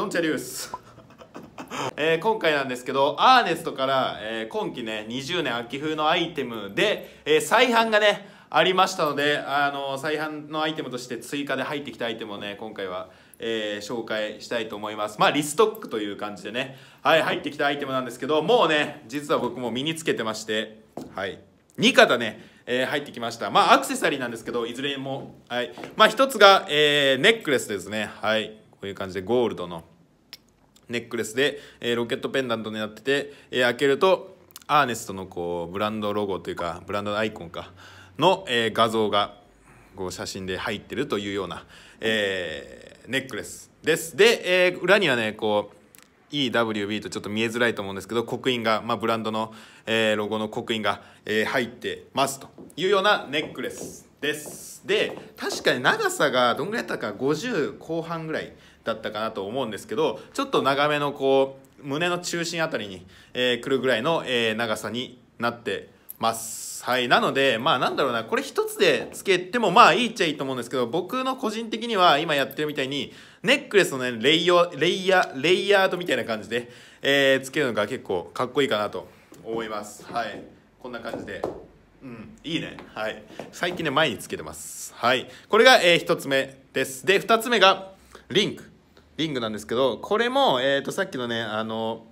ドンチャリウス えー、今回なんですけどアーネストから、えー、今季ね20年秋冬のアイテムで、えー、再販がねありましたので、あの再販のアイテムとして追加で入ってきたアイテムをね今回は、えー、紹介したいと思いますまあリストックという感じでねはい入ってきたアイテムなんですけどもうね実は僕も身につけてましてはい2型ね、えー、入ってきましたまあアクセサリーなんですけどいずれもはいまあ1つが、えー、ネックレスですねはいこういう感じでゴールドのネックレスで、えー、ロケットペンダントになってて、えー、開けるとアーネストのこうブランドロゴというかブランドアイコンかの、えー、画像がこう写真で入ってるというような、えー、ネックレスです。で、えー、裏にはねこう EWB とちょっと見えづらいと思うんですけど刻印が、まあ、ブランドの、えー、ロゴの刻印が、えー、入ってますというようなネックレスですで確かに長さがどんぐらいだったか50後半ぐらいだったかなと思うんですけどちょっと長めのこう胸の中心あたりに、えー、来るぐらいの、えー、長さになってます。はい。なので、まあなんだろうな、これ一つで付けてもまあいいっちゃいいと思うんですけど、僕の個人的には今やってるみたいに、ネックレスのね、レイレイヤー、レイヤードみたいな感じで、えー、けるのが結構かっこいいかなと思います。はい。こんな感じで。うん、いいね。はい。最近ね、前につけてます。はい。これが、えー、1つ目です。で、2つ目が、リンク。リングなんですけど、これも、えっ、ー、と、さっきのね、あの、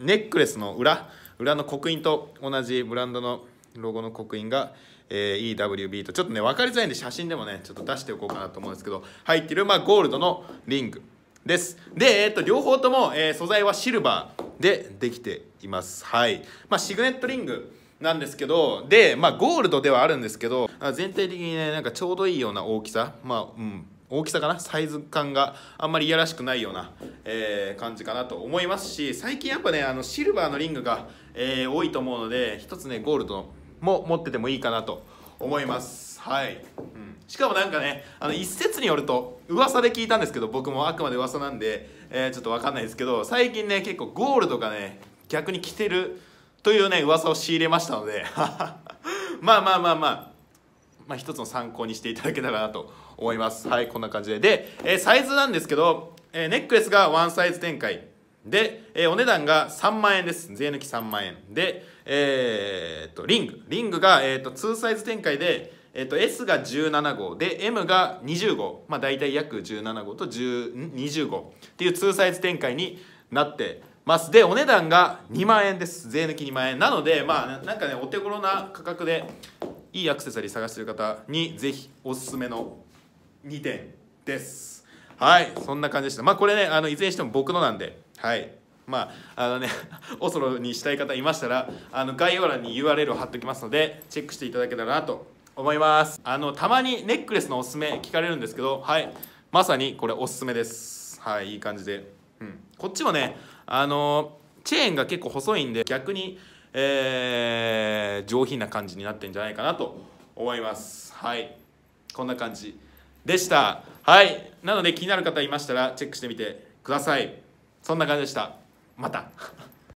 ネックレスの裏、裏の刻印と同じブランドのロゴの刻印が、えー、EWB と、ちょっとね、分かりづらいんで、写真でもね、ちょっと出しておこうかなと思うんですけど、入ってる、まあ、ゴールドのリングです。で、えっ、ー、と、両方とも、え素材はシルバーでできています。はい。まあ、シグネットリング。なんですけど、で、まあ、ゴールドではあるんですけど、全体的にね、なんかちょうどいいような大きさ、まあ、うん、大きさかなサイズ感があんまりいやらしくないような、えー、感じかなと思いますし、最近やっぱね、あの、シルバーのリングが、えー、多いと思うので、一つね、ゴールドも持っててもいいかなと思います。はい。うんしかもなんかねあの一説によると噂で聞いたんですけど僕もあくまで噂なんで、えー、ちょっと分かんないですけど最近ね結構ゴールドがね逆に着てるというね噂を仕入れましたのでまあ まあまあまあまあ、一つの参考にしていただけたらなと思いますはいこんな感じでで、えー、サイズなんですけど、えー、ネックレスがワンサイズ展開で、えー、お値段が3万円です税抜き3万円でえっとリングリングが、えっと2サイズ展開で、えっと S が17号で M が20号まあ大体約17号と20号っていう2サイズ展開になってますでお値段が2万円です税抜き2万円なのでまあなんかねお手頃な価格でいいアクセサリー探してる方にぜひおすすめの2点ですはいそんな感じでしたまあこれねあのいずれにしても僕のなんではいまああのねオ そロにしたい方いましたらあの概要欄に URL を貼っておきますのでチェックしていただけたらなと思いますあのたまにネックレスのおすすめ聞かれるんですけどはいまさにこれおすすめですはいいい感じでうん、こっちもねあのチェーンが結構細いんで逆に、えー、上品な感じになってんじゃないかなと思いますはいこんな感じでしたはいなので気になる方いましたらチェックしてみてくださいそんな感じでしたまた